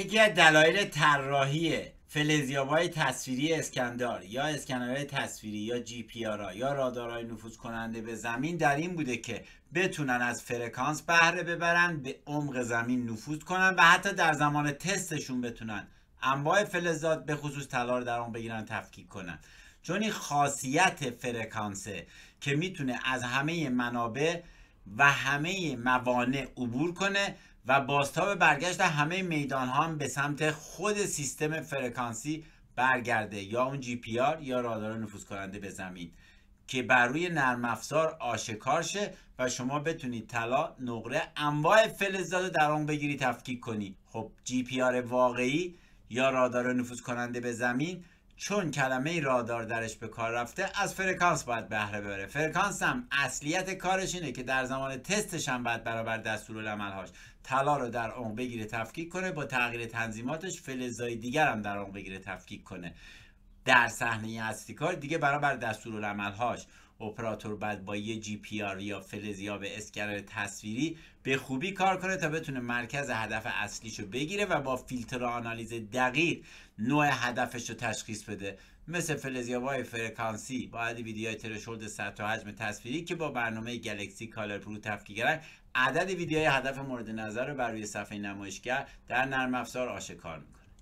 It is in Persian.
یکی از دلایل طراحی فلزیابای تصویری اسکندار یا اسکنرهای تصویری یا جی پی یا رادارهای نفوذ کننده به زمین در این بوده که بتونن از فرکانس بهره ببرن به عمق زمین نفوذ کنن و حتی در زمان تستشون بتونن انواع فلزات به خصوص طلا رو در آن بگیرن تفکیک کنن چون این خاصیت فرکانسه که میتونه از همه منابع و همه موانع عبور کنه و باستاب برگشت همه میدان ها هم به سمت خود سیستم فرکانسی برگرده یا اون جی پی آر یا رادار نفوذ کننده به زمین که بر روی نرم افزار آشکار شه و شما بتونید طلا نقره انواع فلزات رو در آن بگیری تفکیک کنی خب جی پی آر واقعی یا رادار نفوذ کننده به زمین چون کلمه رادار درش به کار رفته از فرکانس باید بهره ببره فرکانس هم اصلیت کارش اینه که در زمان تستش هم باید برابر دستور هاش طلا رو در اون بگیره تفکیک کنه با تغییر تنظیماتش فلزای دیگر هم در اون بگیره تفکیک کنه در صحنه اصلی دیگه برابر دستورالعملهاش اپراتور بعد با یه جی پی آر یا فلزیاب به اسکنر تصویری به خوبی کار کنه تا بتونه مرکز هدف اصلیشو بگیره و با فیلتر آنالیز دقیق نوع هدفش رو تشخیص بده مثل فلزیابای فرکانسی باید ویدیوهای ترشولد سطح و حجم تصویری که با برنامه گلکسی کالر پرو تفکیک عدد ویدیوهای هدف مورد نظر رو بر روی صفحه نمایشگر در نرم افزار آشکار میکنه